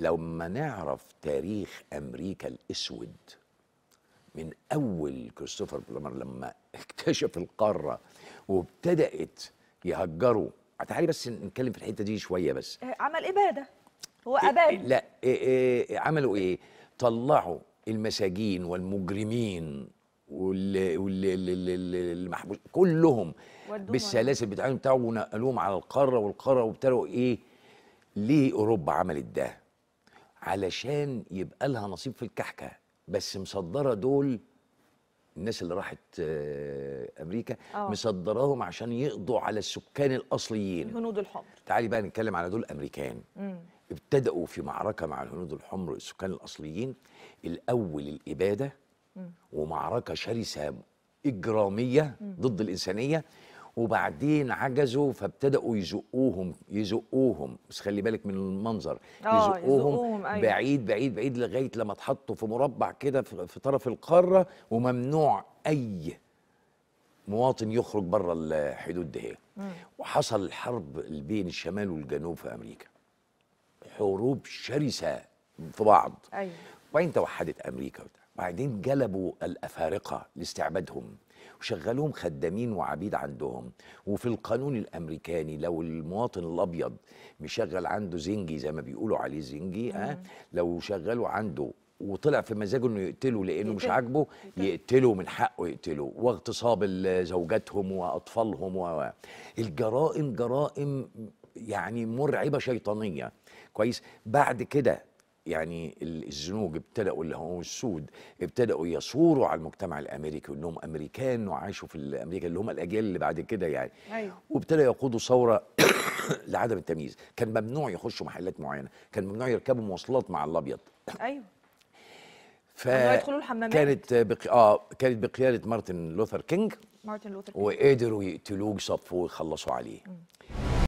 لما نعرف تاريخ امريكا الاسود من اول كريستوفر بلمر لما اكتشف القاره وابتدات يهجروا تعالي بس نتكلم في الحته دي شويه بس إيه، عمل اباده إيه هو إيه، اباد لا عملوا ايه طلعوا المساجين والمجرمين والمحبوس كلهم بالسلاسل بتاعهم بتاعهم ونقلوهم على القاره والقاره وابتدوا ايه ليه اوروبا عملت ده علشان يبقى لها نصيب في الكحكه بس مصدره دول الناس اللي راحت آه، امريكا أوه. مصدراهم عشان يقضوا على السكان الاصليين الهنود الحمر تعالي بقى نتكلم على دول امريكان مم. ابتدأوا في معركة مع الهنود الحمر السكان الأصليين الأول الإبادة مم. ومعركة شرسة إجرامية مم. ضد الإنسانية وبعدين عجزوا فابتدأوا يزقوهم يزقوهم بس خلي بالك من المنظر آه، يزقوهم, يزقوهم أيوة. بعيد بعيد بعيد لغاية لما اتحطوا في مربع كده في طرف القارة وممنوع أي مواطن يخرج بره الحدود دهية وحصل الحرب بين الشمال والجنوب في أمريكا حروب شرسة في بعض أيوة. وبعدين توحدت أمريكا وبعدين جلبوا الأفارقة لاستعبادهم وشغلهم خدامين وعبيد عندهم وفي القانون الامريكاني لو المواطن الابيض مشغل عنده زنجي زي ما بيقولوا عليه زنجي ها لو شغله عنده وطلع في مزاجه انه يقتله لانه مش عاجبه يقتله من حقه يقتله واغتصاب زوجاتهم واطفالهم و... الجرائم جرائم يعني مرعبه شيطانيه كويس بعد كده يعني الزنوج ابتدأوا اللي هم السود ابتدأوا يصوروا على المجتمع الأمريكي وأنهم أمريكان وعاشوا في أمريكا اللي هم الأجيال اللي بعد كده يعني أيوه. وابتدأوا يقودوا ثورة لعدم التمييز كان ممنوع يخشوا محلات معينة كان ممنوع يركبوا مواصلات مع الأبيض أيوه ف كانت بق... اه كانت بقياده مارتن لوثر كينج مارتن لوثر كينج وقدروا يقتلوه صفوه ويخلصوا عليه م.